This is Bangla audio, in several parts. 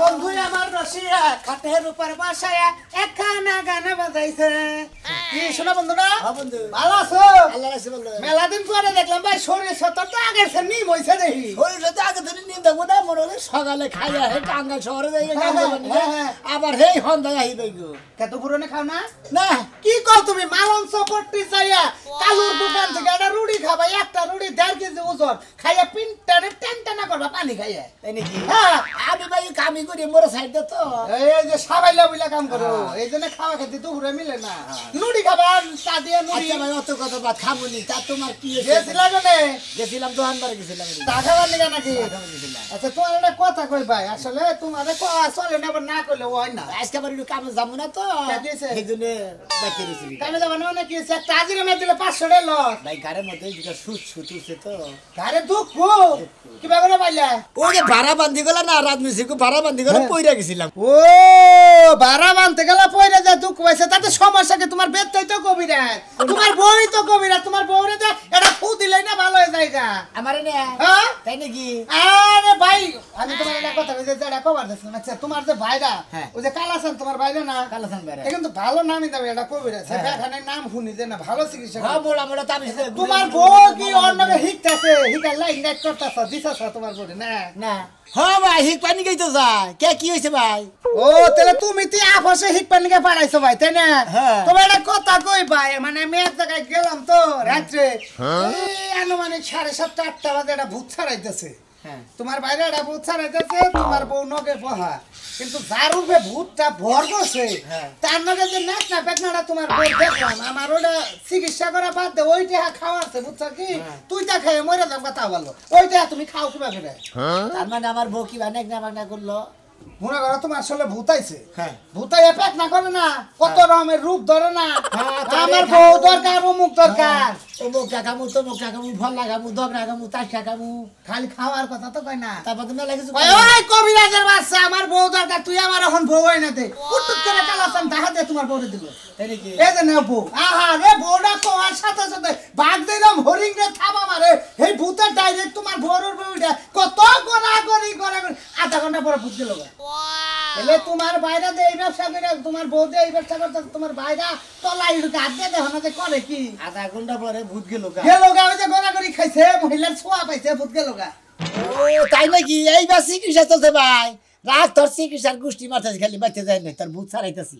বন্ধু আমার রসিয়া খাটের উপর বসায় একখানা গান বাজাইছে কি শোনা বন্ধু না হ্যাঁ বন্ধু ভালো আছো আল্লাহ রাখছি বন্ধু মেলা দিন পরে দেখলাম ভাই শরীর সতর আগে আগের সে নিম হইছে দেখি শরীর সতর আগে ধরে নিম দেখবো না মনে হলে সকালে খাইয়া হে টাঙ্গাল শহরে যাই হ্যাঁ, হ্যাঁ, আবার হেই হন্দায় আহি দেখো তা তো পুরনো খাও না না কি কও তুমি মালন চপট্টি চাইয়া কালুর দোকান থেকে একটা রুটি খাবা একটা রুড়ি দেড় কেজি ওজন খাইয়া পিনটানে টেনটানা করবা পানি খাইয়া তাই নাকি হ্যাঁ, আমি ভাই কামি করি মোর সাইড তো এই যে সাবাইলা বুলা কাম করো হ্যাঁ। এই জন্য খাওয়া খেতে দুপুরে মিলে না নুড়ি খাবা চা দিয়ে নুড়ি আচ্ছা ভাই অত কত বাদ খাবো নি তা তোমার কি গেছিলাম নে গেছিলাম দোকানদারে গেছিলাম তা খাবার নিগা নাকি আচ্ছা তোমার একটা কথা কই ভাই আসলে তোমার চলে না না করলে হয় না আজকে আবার কামে যাবো না তো এই জন্য হ্যাঁ। তোমার বেতই তো কবিরা তোমার বই তো কবিরা তোমার বউরে যা এটা ফু দিলে না ভালো হয়ে যায় আমার হ্যাঁ? তাই নাকি আরে ভাই আমি তোমার কথা আচ্ছা, তোমার যে ভাইরা হ্যাঁ। ওই যে কালাসান তোমার ভাইরা না কালাসান ভাইরা এখন তো ভালো নাম হ্যাঁ ভাই হিক পানি কে কি হইছে ভাই ও তুমি তুই আপসে হিক পানি পাড়াইছো ভাই তাই না হ্যাঁ। তোমার একটা কথা কই ভাই মানে আমি জায়গায় গেলাম তো রাত্রে হ্যাঁ। এই আনুমানিক সাড়ে সাতটা আটটা বাজে একটা ভূত ছাড়াইতেছে হ্যাঁ। তোমার বাইরে একটা ভূত ছাড়াইতেছে তোমার বউ নগে বহা কিন্তু যার উপরে ভূতটা ভর গেছে হ্যাঁ। তার নগে যে নাকনা পেকনাটা তোমার বউ দেখলাম আমার ওটা চিকিৎসা করা বাদ দে ওইটা খাওয়াতে খাওয়াচ্ছে বুঝছো কি হ্যাঁ। তুই তা খেয়ে মরে যাম কথা বলো ওইটা তুমি খাও কিভাবে তার মানে আমার বউ কি বানে না বাগনা করলো তোমার আসলে ভূতাইছে হ্যাঁ। কত হ্যাঁ। রকমের রূপ ধরে না হ্যাঁ, আমার বউ দরকার অমুক দরকার লাগামু দগ লাগামু খালি খাওয়ার কথা তো কয় তারপর তুমি দরকার তুই আমার এখন বউ হয় না দে দেখা দে তোমার বউরে দিব এই আহা রে বউটা তোমার সাথে সাথে বাঘ দিলাম হরিং রে থামা মারে এই ভূতের ডাইরেক্ট তোমার বউর বউটা কত গোনা গরি করে আধা ঘন্টা পরে ভূত দিল তোমার বাইরা এই ব্যবসা করে তোমার বউ এই ব্যবসা করতে তোমার বাইরা দিয়ে না করে কি আধা ঘন্টা পরে ভূত গেলো গা ওই যে গোড়া গড়ি খাইছে মহিলার ছোঁয়া পাইছে ভূত গেলো গা ও তাই নাকি এই বা চিকিৎসা চলছে ভাই রাত ধর চিকিৎসার গোষ্ঠী খালি যায় না তার ভূত ছাড়াইতেছি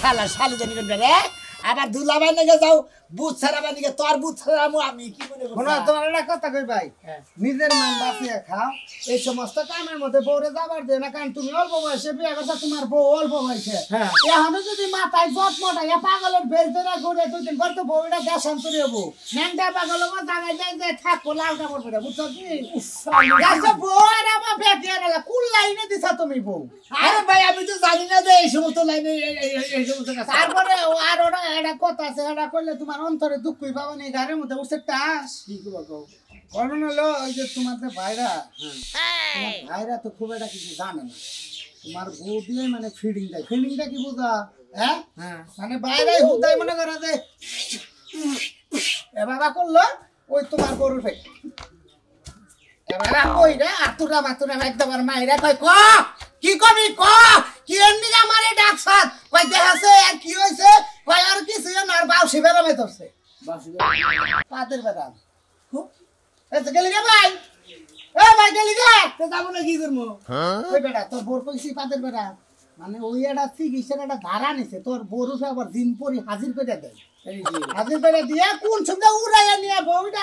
শালা শালু জানি রে আবার দুলাবাই নাকি যাও বুথ ছাড়া বাদিকে তোর বুথ ছাড়া আমি কি মনে শোনো তোমার একটা কথা কই ভাই হ্যাঁ। নিজের মান বাঁচিয়ে খাও এই সমস্ত কামের মধ্যে বউরে যাবার দে না কারণ তুমি অল্প বয়সে বিয়ে করছো তোমার বউ অল্প বয়সে হ্যাঁ। এখনো যদি মাথায় যত্মটা এ পাগলের বেল ধরে ঘুরে দুই দিন পর তো বউটা দেশান চুরি হবো ন্যাংটা পাগল আমার জায়গায় যাই যে থাকবো লাউটা না বুঝছো কি বউ আর আমার লাইনে দিছা তুমি বউ হ্যাঁ? আরে ভাই আমি তো জানি না যে এই সমস্ত লাইনে এই সমস্ত তারপরে আর ওরা কথা আছে এটা করলে তোমার তোমার অন্তরে দুঃখই পাবানি গাড়ির মধ্যে বসে টাস কি করবো হলো ওই যে তোমার যে ভাইরা ভাইরা তো খুব একটা কিছু জানে না তোমার বউ দিয়ে মানে ফিডিংটা কি হ্যাঁ? হ্যাঁ মানে বাইরে হুদাই মনে করে যে এবারা করলো ওই তোমার গরুর ফেক এবারা কইরা আতুরা বাতুরা একদম মাইরা কয় ক কি কবি ক কি এমনি আমারে ডাকছাত কই দেখাছে আর কি হইছে কই আর কি না আর বাউসি বেরামে ধরছে পাতের বেরাম গেলি রে ভাই এ ভাই গেলি রে তে না কি হ্যাঁ? ওই বেটা তোর বোর কইছি পাতের বেরাম মানে ওই একটা চিকিৎসার একটা ধারা নিছে তোর বরুসে আবার দিন পরি হাজির করে দেয় হাজির করে দিয়ে কোন সঙ্গে উড়াইয়া নিয়ে বউটা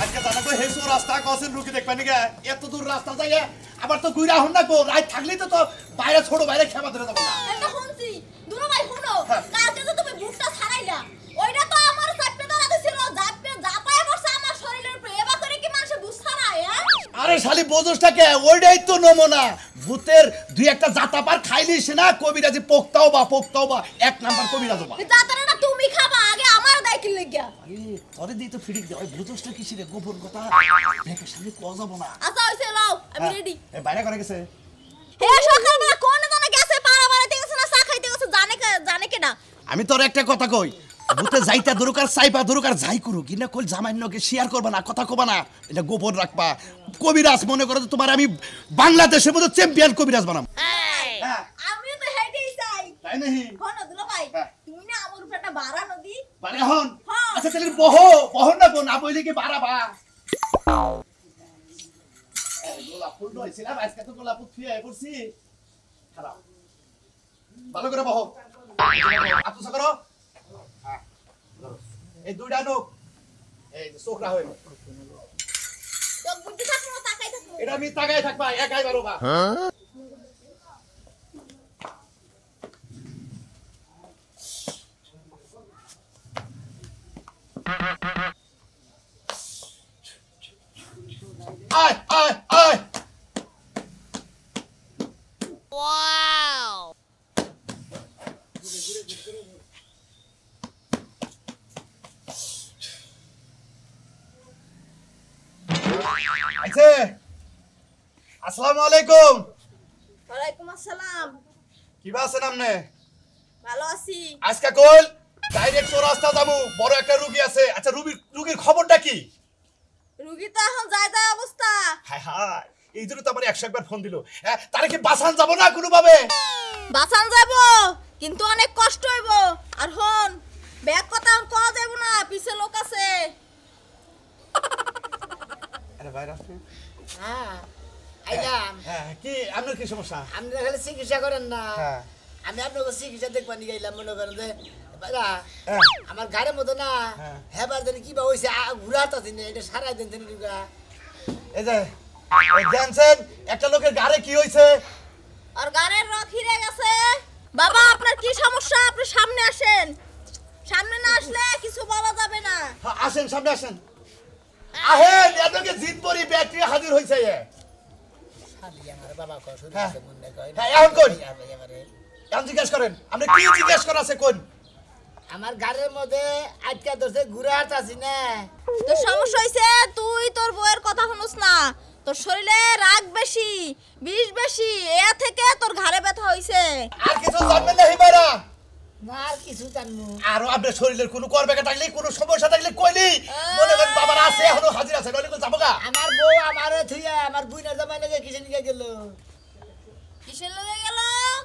হেসো রাস্তা এত দূর রাস্তা যায় আবার তো না গো থাকলেই তো তো বাইরে আরে শালি বোঝসটাকে ওইটাই তো নমুনা ভূতের দুই একটা জাতা পার খাইলিস না কবিরাজি পোক্তাও বা পোক্তাও বা এক নাম্বার কবিরাজ বা তো দে ওই গোপন কথা সামনে যাব না আচ্ছা আমি রেডি হ্যাঁ, এ বাইরে করে গেছে হে সকাল কোন গেছে পাড়া চা খাইতে গেছে জানে জানে আমি তোর একটা কথা কই ভূতে যাইতা দরকার সাইপা দরকার যাই করু কিনা কল জামাইন্যকে শেয়ার করবা না কথা কবা না এটা গোপন রাখবা কবিরাজ মনে যে তোমার আমি বাংলাদেশের মধ্যে চ্যাম্পিয়ন কবিরাজ বানাম হ্যাঁ। আমি তো হেডেই চাই তাই নাহি কোন দুলো ভাই হ্যাঁ। তুমি না আমার উপরে একটা বাড়া নদী বাড়া হন আচ্ছা তাহলে বহ বহ না গো না বইলে কি বাড়াবা দুইটা নোক এই চোখরা হয়ে এটা আমি তাকাই থাকবা একাই বা হ্যাঁ? Ai, ai, ai! Wow! আছে আসসালামু আলাইকুম ওয়ালাইকুম আসসালাম কিবা আছেন আপনি ভালো আছি আজকে কল ডাইরেক্ট ওর রাস্তা যাবো বড় একটা রুগী আছে আচ্ছা রুগীর রুগীর খবরটা কি রুগী তো এখন যায় যায় অবস্থা হায় হায় এই জন্য তো আমার একশো একবার ফোন দিল তারা কি বাসান যাবো না কোনোভাবে বাসান যাব কিন্তু অনেক কষ্ট হইব আর হন ব্যাগ কথা কওয়া যাবো না পিছে লোক আছে আরে ভাই রাস্তা হ্যাঁ আইলাম হ্যাঁ, হ্যাঁ কি আপনার কি সমস্যা আপনি খালি চিকিৎসা করেন না হ্যাঁ আমি আপনাকে চিকিৎসা দেখবার নিয়ে গেলাম মনে করেন যে হ্যাঁ। আমার গাড়ির মতো না হ্যাঁ। হেবার দিন কি বা হয়েছে ঘুরাতা দিন এটা সারা দিন এই যে জানছেন একটা লোকের গাড়ে কি হয়েছে আর গাড়ির রথ হিরে গেছে বাবা আপনার কি সমস্যা আপনি সামনে আসেন সামনে না আসলে কিছু বলা যাবে না হ্যাঁ, আসেন সামনে আসেন আহেন এতকে জিদ পরি ব্যাটারি হাজির হয়েছে হ্যাঁ এখন করি এখন জিজ্ঞেস করেন আপনি কি জিজ্ঞেস করা কোন আমার গাড়ির মধ্যে আজকে ধরছে ঘুরে আসছি না তোর সমস্যা হইছে তুই তোর বউয়ের কথা শুনুস না তোর শরীরে রাগ বেশি বিষ বেশি এ থেকে তোর ঘাড়ে ব্যথা হইছে আর কিছু জানবেন না হিমারা আর কিছু জানবো আরো আপনার শরীরের কোনো কর ব্যাখ্যা থাকলে কোনো সমস্যা থাকলে কইলি মনে করেন বাবার আছে এখনো হাজির আছে নইলে যাবো গা আমার বউ আমারে থুইয়া আমার বুইনা জামাই লাগে কিসের নিয়ে গেল কিসের লাগে গেল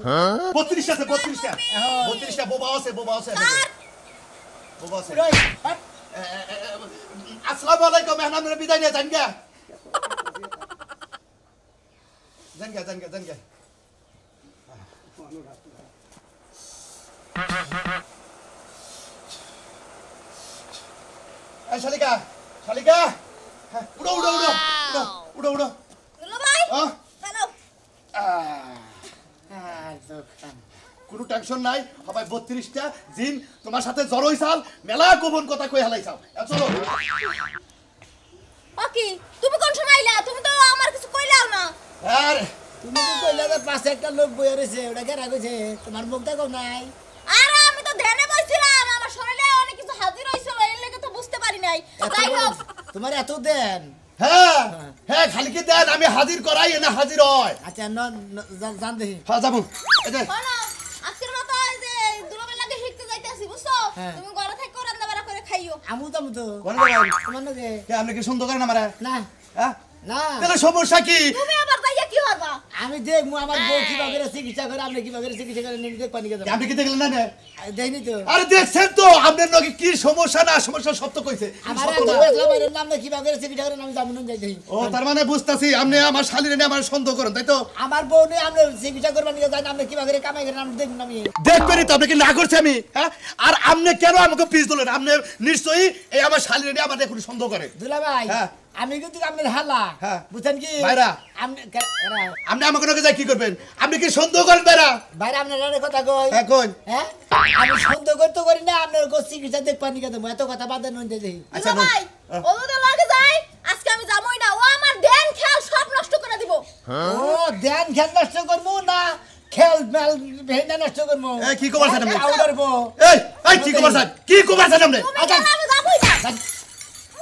বত্রিশটা আছে শালিকা শালিকা হ্যাঁ, উড়ো উড়ো উড়ো উড়ো উড়ো উড়ো ভাই আহ হ্যাঁ, কোনো টেনশন নাই সবাই বত্রিশটা জিন তোমার সাথে জড়ই চাল মেলা কথা কই হালাই চাও চলো বাকি তুমি কোন তুমি তো আমার কিছু কইলাও না আর হ্যাঁ। তুমি তো কইলা যে একটা লোক বইয়া রইছে ওটা তোমার মুখ দেখো নাই আর আমি তো ধ্যানে বসছিলাম আমার শরীরে অনেক কিছু হাজির হইছিল এর লাগে তো বুঝতে পারি নাই তাই হোক তোমার এত দেন হ্যাঁ, হ্যাঁ হ্যাঁ খালিকে আমি হাজির করাই না হাজির হয় আচ্ছা জান দেখি হ্যাঁ যাবো আজকের মতো এই বুঝছো হ্যাঁ। ঘরে করে খাইও আমু তো তো ঘরে কি সুন্দর না হ্যাঁ না তাহলে সমস্যা কি আমি দেখ মু আমার বউ কিভাবে চিকিৎসা করে আপনি কিভাবে চিকিৎসা করে নিয়ে দেখ পানি কে আপনি কি দেখলেন না দেখিনি তো আরে দেখছেন তো আপনার নাকি কি সমস্যা না সমস্যা সত্য কইছে আমার তো একলা নাম না কিভাবে চিকিৎসা করে আমি জামুন যাই দেই ও তার মানে বুঝতাছি আপনি আমার শালিরে নিয়ে আমার সন্দেহ করেন তাই তো আমার বউ নিয়ে আপনি চিকিৎসা করবেন নিয়ে যাই আপনি কিভাবে কামাই করেন আমি দেখুন আমি দেখবেনই তো আপনি কি না করছে আমি হ্যাঁ আর আপনি কেন আমাকে পিস দিলেন আপনি নিশ্চয়ই এই আমার শালিরে নিয়ে আমার কোনো সন্দেহ করে দুলা ভাই হ্যাঁ আমি কিন্তু আপনার হালা হ্যাঁ। বুঝছেন কি আপনি আমাকে নাকি যাই কি করবেন আপনি কি সন্দেহ করেন বেড়া বাইরে আপনার কথা কই এখন হ্যাঁ, হ্যাঁ? আমি সন্দেহ করতে করি না আপনার গো চিকিৎসা দেখবেন কেন এত কথা বাদ দেন নইতে আচ্ছা ভাই ও লাগে যাই আজকে আমি যামই না ও আমার ধ্যান খেয়াল সব নষ্ট করে দিব ও ধ্যান খেয়াল নষ্ট করবো না খেল মেল ভেনা নষ্ট করবো কি কবার সাথে কি কবার সাথে কি কবার সাথে আপনি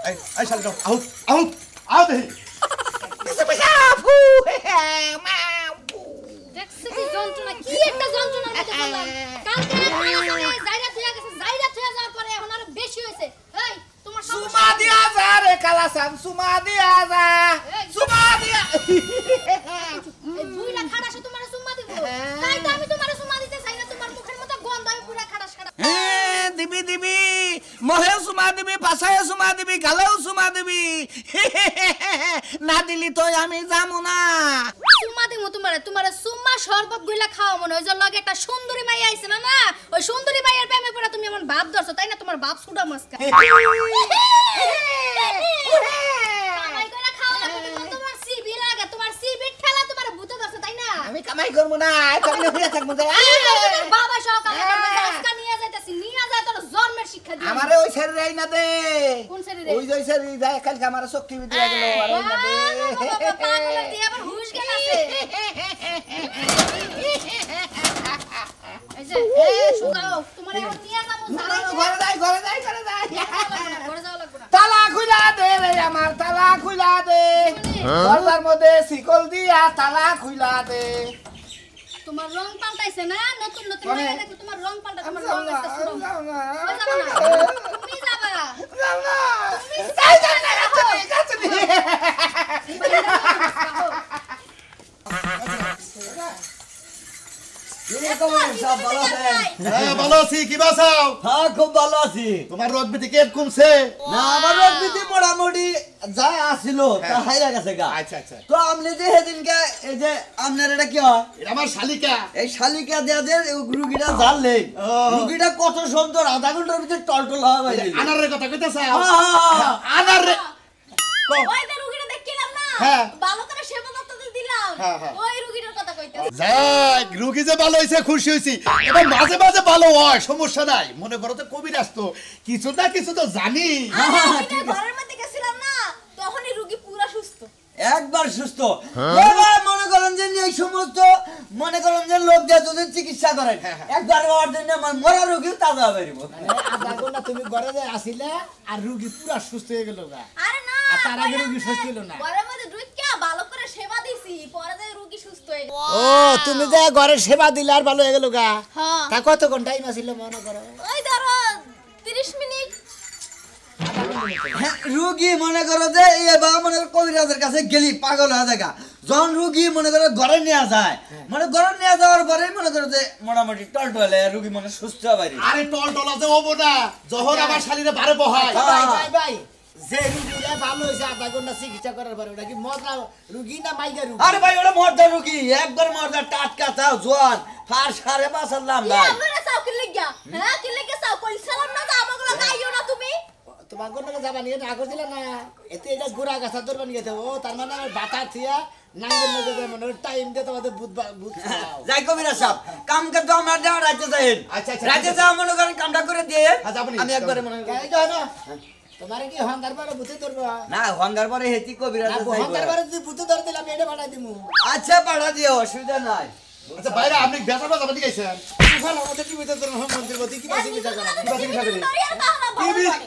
এই শালি দাও আউ আউ আউ দেহি পিছে পিছে ফু মা দেখছ কি যন্ত্রণা কি একটা যন্ত্রণার মধ্যে বললাম কালকে জায়গা থুয়া গেছে জায়গা থুয়া যাওয়ার পরে এখন আরো বেশি হয়েছে এই তোমার সুমা দিয়া যা রে কালা সাম সুমা দিয়া যা সুমা দিয়া এই দুইটা খাড়া সে তোমার সুমা দিব তাই তো আমি মহেও সুমা দিবি পাশায় সুমা দিবি গালেও সুমা দিবি না দিলি তো আমি যামু না সুমা দিমু তোমারে তোমারে সুমা শরবত গুলা খাও মনে ওই যে লগে একটা সুন্দরী মাই আইছে না না ওই সুন্দরী মাইয়ের প্রেমে পড়া তুমি এমন বাপ ধরছো তাই না তোমার বাপ সুডা মাস্কা আমি কামাই করবো না হইয়া বাবা সকালে আমারে ওই সারি রাই না দে কোন ওই যে সারি যায় কালকে আমার শক্তি বিদ্যা গেল আর না দে পাগল দিয়ে আবার আছে এ তোমার এখন ঘরে যাই ঘরে যাই ঘরে যাই ঘরে যাও লাগবে না তালা খুলা দে রে আমার তালা খুলা দে মধ্যে দিয়া তালা খুলা দে তোমার রং পাল্টাইছে না নতুন নতুন তোমার রং পাল্টা তোমার রং তুমি যাবা তুমি যাবা হ্যাঁ, হ্যাঁ খুব ভালো আছি তোমার কে কমছে আমার মোটামুটি হ্যাঁ। আচ্ছা, আচ্ছা। এটা কি হয় আমার শালিকা এই শালিকা দেয়া যে রুগীটা রুগীটা কত সুন্দর আধা ঘন্টার ভিতরে টলটল হওয়া ভাই আনারের কথা হ্যাঁ, হ্যাঁ হ্যাঁ, হ্যাঁ। যে ভালো খুশি এবার মাঝে মাঝে ভালো হয় সমস্যা নাই মনে করো তো কিছু না কিছু তো জানি হ্যাঁ, ঘরের মধ্যে গেছিলাম না একবার সুস্থ হ্যাঁ? মনে করেন যে এই সমস্ত মনে করেন যে লোক দিয়ে যদি চিকিৎসা করে হ্যাঁ, হ্যাঁ। একবার হওয়ার জন্য আমার মরা রুগী তাজা বেরিব তুমি ঘরে যায় আসিলে আর রুগী পুরা সুস্থ হয়ে গেল তার আগে রোগী সুস্থ না সেবা দিছি পরে সুস্থ হয়ে গেল ও তুমি যে ঘরে সেবা দিলে আর ভালো হয়ে গেল গা তা কত ঘন্টা টাইম আসিল মনে করো ওই ধরো 30 মিনিট হ্যাঁ, রুগী মনে করো যে বা মনে করো কবিরাজের কাছে গেলি পাগল হয়ে দেখা যখন রুগী মনে করো ঘরে নিয়ে যায় মানে ঘরে নিয়ে যাওয়ার পরে মনে করো যে মোটামুটি টল টলে রুগী মনে সুস্থ হয় আরে টল টল আছে হবো না যখন হ্যাঁ। আমার শালিরে বারে বহায় হ্যাঁ। ভাই ভাই যে রুগীরা ভালো হয়েছে আধা ঘন্টা চিকিৎসা করার পরে ওটা কি মদরা রুগী না মাইগা রুগী আরে ভাই ওটা মর্দা রুগী একবার মর্দা টাটকা চাও জোয়ান ফার সারে পাঁচ লাম ভাই আমরা চাও কি লাগিয়া হ্যাঁ কি লাগিয়া চাও সালাম না আমাগুলো গাইও না তুমি তোমার গন্ডকে যাবা নিয়ে আগর দিলা না এতে এটা গুড়া গাছা ধরবা নিয়ে দেবো তার মানে আমি বাতা থিয়া নাঙ্গের নগে যাই মনে টাইম দিয়ে তোমাদের বুধ বুধ হ্যাঁ, যাই কবিরা সাহ কাম কে তো আমার দেওয়া রাজ্যে যাইন রাজ্যে যাওয়া মনে করেন কামটা করে দিয়ে হ্যাঁ, আমি একবারে মনে করি কি হন্দার পরে বুঝে ধরবো না হন্দার পরে হেতি কবিরা হন্দার পরে পাঠাই আচ্ছা দিও অসুবিধা নাই আচ্ছা বাইরে আপনি বেচা বেচা পাতি গেছেন আমাদের টিভিতে ধরুন মন্ত্রী কি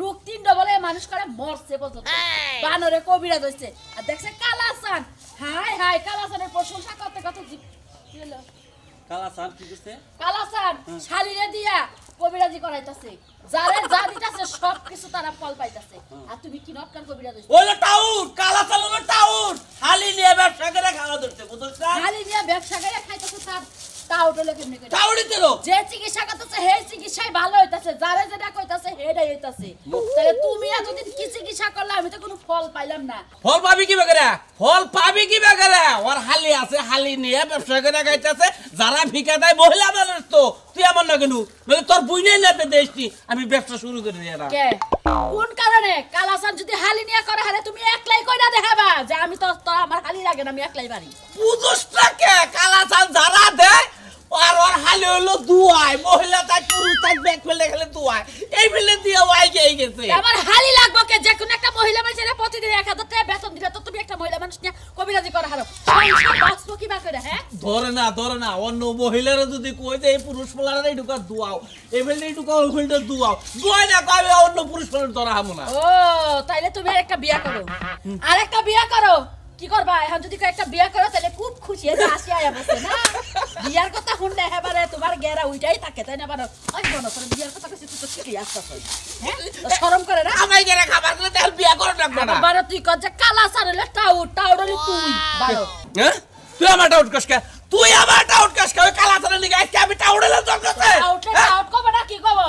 রোগ তিন ডবলে মানুষ করে মরছে পর্যন্ত বানরে কবিরা ধরছে আর দেখছে কালাসান হাই হাই কালাসানের প্রশংসা করতে কত কালাসান কি করছে কালাসান হ্যাঁ। শালিরে দিয়া কবিরাজি করাইতাছে যারে যা দিতাছে সব কিছু তারা ফল পাইতাছে হ্যাঁ। আর তুমি কি নক্কার কবিরাজ ওলে টাউন কালাসান হলো টাউন হালি নিয়ে ব্যবসা করে খাওয়া ধরছে বুঝছ হালি নিয়ে ব্যবসা করে খাইতাছে তার আমি ব্যবসা যারা ভিকা দেয় মহিলা মানুষ তো তুই না না দেশটি আমি ব্যবসা শুরু করে দিয়ে কোন কারণে কালাসান যদি হালি নিয়ে করে হালে তুমি একলাই কইরা দেখাবা যে আমি তো আমার হালি লাগে না আমি একলাই পারি বুঝোস কালাসান যারা দেয় আর হালে হলো দুয়াই মহিলা তাই পুরুষ তাই ব্যাগ ফেলে গেলে দুয়াই এই ফেলে দিয়ে ওয়াই গিয়ে গেছে আমার হালি লাগবে কে যে কোনো একটা মহিলা মানুষের প্রতিদিন এক হাজার টাকা বেতন দিলে তো তুমি একটা মহিলা মানুষ নিয়ে কবিরাজি করা হারো বাঁচবো কি বা করে হ্যাঁ ধরে না ধরে না অন্য মহিলারা যদি কই যে এই পুরুষ ফলারা ঢুকা দুয়াও এই ফেলে ঢুকা ওই ফেলে দুয়াও দুয়াই না কবে অন্য পুরুষ ফলের ধরা হামো না ও তাইলে তুমি আর একটা বিয়া করো আর একটা বিয়া করো কি করবা এখন যদি একটা বিয়া করো তাহলে খুব খুশি হয়ে আসি আয়া বসে না বিয়ার কথা শুনলে এবারে তোমার গেরা উইটাই থাকে তাই না বারো ওই মনে করে বিয়ার কথা কিছু তো শিখে আসতেছ হ্যাঁ শরম করে না আমার গেরা খাবার দিলে তাহলে বিয়া করো না বারো তুই কর যে কালা সারলে টাউট টাউট তুই বারো হ্যাঁ তুই আমার টাউট কসকে তুই আমার টাউট কসকে কালা সারলে নিয়ে আজকে আমি টাউট হলাম তোর কাছে হ্যাঁ? টাউট টাউট কবে না কি কবে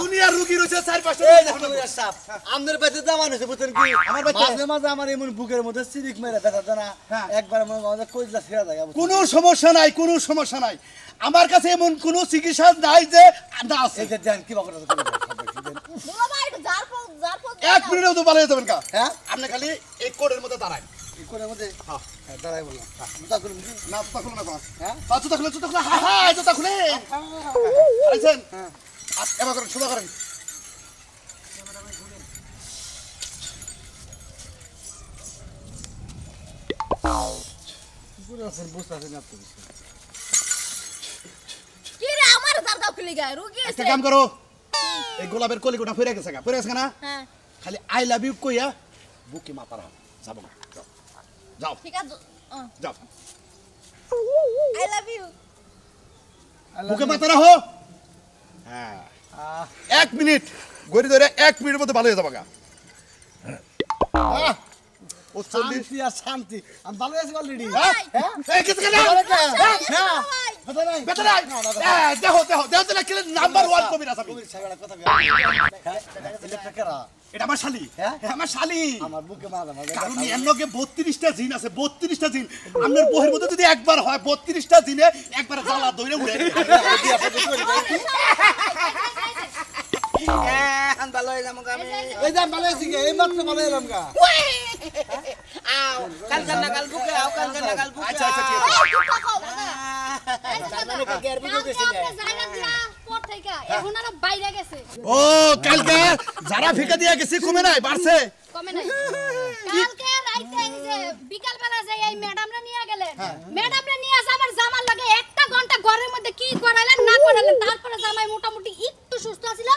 দুনিয়ার রয়েছে চার আমাদের বাচ্চা দামান হয়েছে বুঝছেন কি আমার মাঝে মাঝে আমার এমন বুকের মধ্যে সিরিক মেরে ব্যথা জানা হ্যাঁ। একবার কইলা ছেড়া যায় কোনো সমস্যা নাই কোনো সমস্যা নাই আমার কাছে এমন কোনো চিকিৎসা নাই যে না কি এক মিনিটেও তো পালিয়ে যাবেন কা হ্যাঁ আপনি খালি এই কোডের মধ্যে দাঁড়ায় মধ্যে হ্যাঁ, হ্যাঁ দাঁড়াই বললাম হ্যাঁ। জুতা খুলে না জুতা খুলে না জুতা খুলে জুতা খুলে জুতা খুলে হ্যাঁ এবার করেন সোজা এই গোলাপের কলিগুটা ফিরে গেছে গা ফিরে গেছে না হ্যাঁ। খালি আই লাভ ইউ কইয়া বুকে মাতার হাত যাবো না যাও ঠিক আছে যাও আই লাভ ইউ বুকে মাতারা হো হ্যাঁ এক মিনিট গড়ি ধরে এক মিনিটের মধ্যে ভালো হয়ে যাবো গা ও শান্তি আর শান্তি আমি ভালো আছি অলরেডি হ্যাঁ হ্যাঁ হ্যাঁ, হ্যাঁ, হ্যাঁ, এটা আমার শালি বত্রিশটা জিন আছে বত্রিশটা জিন আপনার বহির মধ্যে যদি একবার হয় বত্রিশটা জিনে একবার জ্বালা ধরে উঠে ও কালকে যারা ফিকা দিয়ে গেছি কমে নাই বাড়ছে কমে নাই কালকে রাইতে বিকাল বেলা যাই এই ম্যাডামরা নিয়ে গেলেন হ্যাঁ। ম্যাডামরা নিয়ে আসে আমার জামার লাগে একটা ঘন্টা ঘরের মধ্যে কি করাইলেন না করাইলেন তার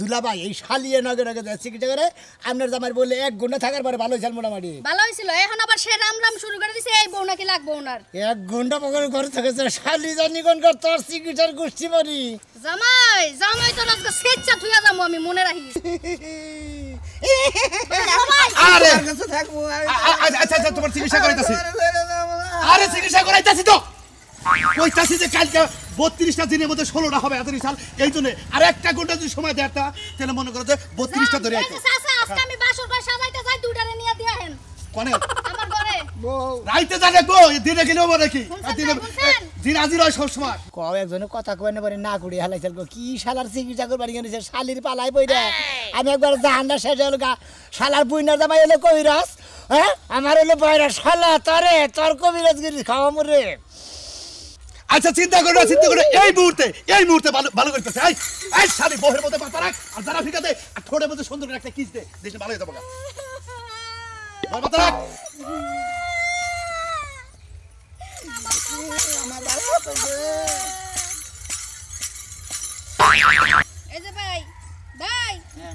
দুলাবাই এই শালিয়ে নগে আগে যায় চিকিৎসা করে আপনার জামাই বলে এক ঘন্টা থাকার পরে ভালো হয়েছিল মোটামুটি ভালো হয়েছিল এখন আবার সে রাম রাম শুরু করে দিছে এই বউ নাকি লাগবো ওনার এক ঘন্টা পকেট ঘরে থেকেছে শালি জানি কোন কর তোর চিকিৎসার গোষ্ঠী মারি জামাই জামাই তো আজকে স্বেচ্ছা থুয়া যাবো আমি মনে রাখি আরে আচ্ছা আচ্ছা তোমার চিকিৎসা করাইতাছি আরে চিকিৎসা করাইতাছি তো পঁয়তাশি যে কালকে বত্রিশটা দিনের মধ্যে ষোলোটা হবে এত সাল এই জন্য আর একটা ঘন্টা যদি সময় দেয় তাহলে মনে করো যে বত্রিশটা ধরে আমি আমার কথা না কি শালার চিকিৎসা পালাই আমি একবার জানা শেষ হলো গা শালার বুইনার জামাই এলো কবিরাজ হ্যাঁ আমার হলো বয়রা শালা তরে তর কবিরাজ খাওয়া মরে আচ্ছা চিন্তা করো চিন্তা করো এই মুহূর্তে এই মুহূর্তে ভালো ভালো করতেছে এই এই শালি বহের মধ্যে পাতা রাখ আর যারা ফিকাতে আর ঠোঁটের মধ্যে সুন্দর একটা কিস দে দেখে ভালো হয়ে যাবো মাথা রাখ এই যে ভাই ভাই হ্যাঁ।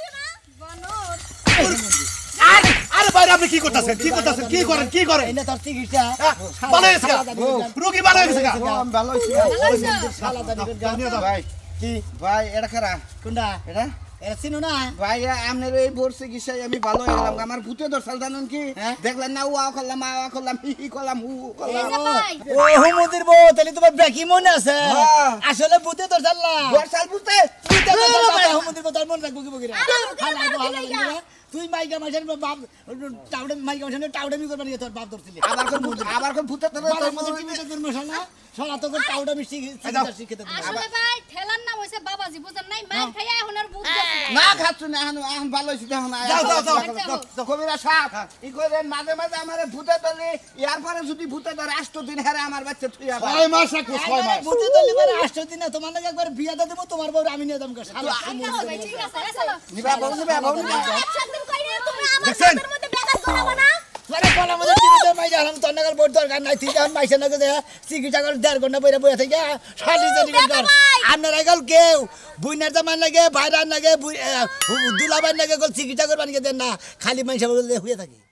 আপনি কি করতেছেন কি করতেছেন কি করেন কি করেন এনে তার টিকিটটা হ্যাঁ, ভালো হয়েছে রোগী ভালো হয়েছে হ্যাঁ, ভালো হয়েছে ভালো ভাই কি ভাই এটা খারাপ কোনটা এটা ভাই আমি ভালো আমার কি হ্যাঁ? দেখলেন না ও মনে আছে আসলে তুই মাইকা মাসের বাপ টাউডে মাইকা মাসের টাউডে মি করবার তোর বাপ ধরছিলি আবার কোন আবার কোন ভূত তোর মতো না শালা তো কোন পাউডার মিষ্টি খেতে আসলে ভাই ঠেলার নাম হইছে বাবাজি বুঝেন নাই মার খাইয়া হ্যাঁ। এখন আর বুঝ না খাচ্ছ না এখন এখন ভালো হইছে দেখুন যাও যাও যাও কবিরা সাপ ই হ্যাঁ। কইরেন মাঝে মাঝে আমারে ভূতে দলি ইয়ার পরে যদি ভূতে ধরে আসতো দিন হারে আমার বাচ্চা থুইয়া ছয় মাস এক ছয় মাস ভূতে দলি পরে আসতো দিন তোমার লাগে একবার বিয়া দে দেব তোমার বউ আমি নিয়ে দাম কা শালা ঠিক আছে চলো নিবা বউ নিবা বউ নিবা একসাথে কইরে তোমরা আমার মধ্যে বেকার করাবো না আরে বলার মধ্যে জীবিত মাইরা হারাম বইয়া থেকে শালি জানি দরকার আপনার এগাল কেউ বুইনার জামান লাগে ভাইরার লাগে দুলাবার চিকিৎসা করবার নাকি দেন না খালি মাইসে হয়ে থাকে